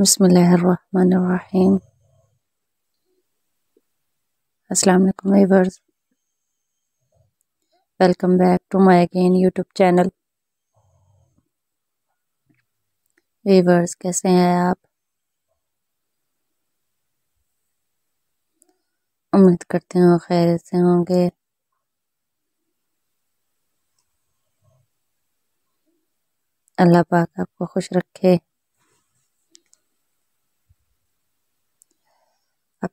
बसमीम अल्लाम viewers welcome back to my again YouTube channel viewers कैसे हैं आप उम्मीद करते हूँ खैर से होंगे अल्लाह पाक आपको खुश रखे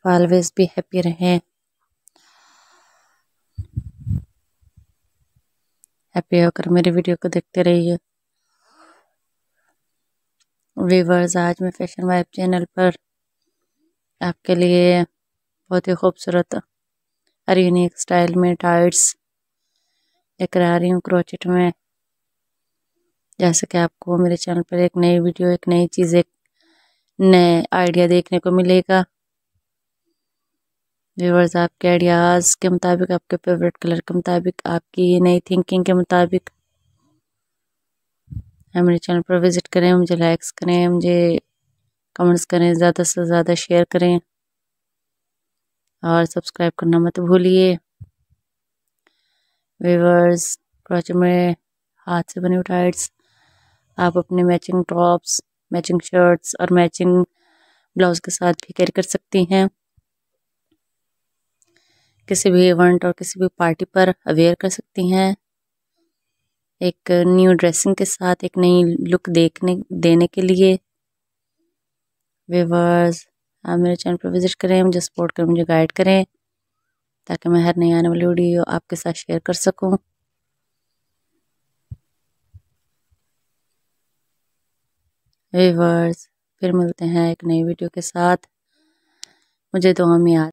आप ऑलवेज भी हैप्पी रहें हैप्पी होकर मेरे वीडियो को देखते रहिए वीवर्स आज मैं फैशन वाइब चैनल पर आपके लिए बहुत ही खूबसूरत और यूनिक स्टाइल में टाइट्स लेकर आ रही हूँ क्रोचेट में जैसे कि आपको मेरे चैनल पर एक नई वीडियो एक नई चीज़ एक नए आइडिया देखने को मिलेगा व्यूवर्स आपके आइडियाज़ के मुताबिक आपके फेवरेट कलर के मुताबिक आपकी नई थिंकिंग के मुताबिक मेरे चैनल पर विज़िट करें मुझे लाइक्स करें मुझे कमेंट्स करें ज़्यादा से ज़्यादा शेयर करें और सब्सक्राइब करना मत भूलिए व्यूवर्स क्रोच में हाथ से बने टाइट्स आप अपने मैचिंग टॉप्स मैचिंग शर्ट्स और मैचिंग ब्लाउज़ के साथ भी कैरी कर सकती हैं किसी भी इवेंट और किसी भी पार्टी पर अवेयर कर सकती हैं एक न्यू ड्रेसिंग के साथ एक नई लुक देखने देने के लिए व्यूवर्स आप मेरे चैनल पर विज़िट करें मुझे सपोर्ट करें मुझे गाइड करें ताकि मैं हर नई आने वाली वीडियो आपके साथ शेयर कर सकूं व्यूवर्स फिर मिलते हैं एक नई वीडियो के साथ मुझे दुआ में याद